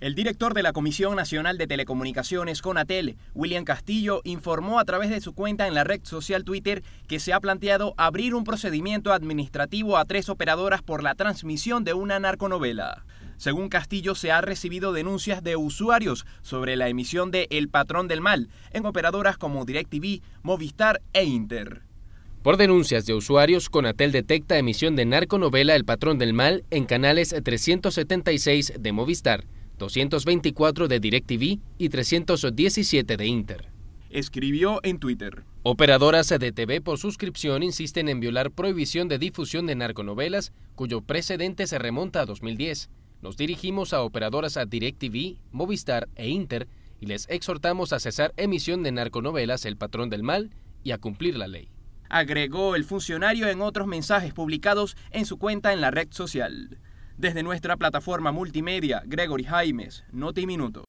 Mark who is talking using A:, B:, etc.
A: El director de la Comisión Nacional de Telecomunicaciones, Conatel, William Castillo, informó a través de su cuenta en la red social Twitter que se ha planteado abrir un procedimiento administrativo a tres operadoras por la transmisión de una narconovela. Según Castillo, se han recibido denuncias de usuarios sobre la emisión de El Patrón del Mal en operadoras como DirecTV, Movistar e Inter.
B: Por denuncias de usuarios, Conatel detecta emisión de narconovela El Patrón del Mal en canales 376 de Movistar 224 de DirecTV y 317 de Inter. Escribió en Twitter. Operadoras de TV por suscripción insisten en violar prohibición de difusión de narconovelas cuyo precedente se remonta a 2010. Nos dirigimos a operadoras a DirecTV, Movistar e Inter y les exhortamos a cesar emisión de narconovelas El Patrón del Mal y a cumplir la ley. Agregó el funcionario en otros mensajes publicados
A: en su cuenta en la red social. Desde nuestra plataforma multimedia, Gregory Jaimes, Noti Minuto.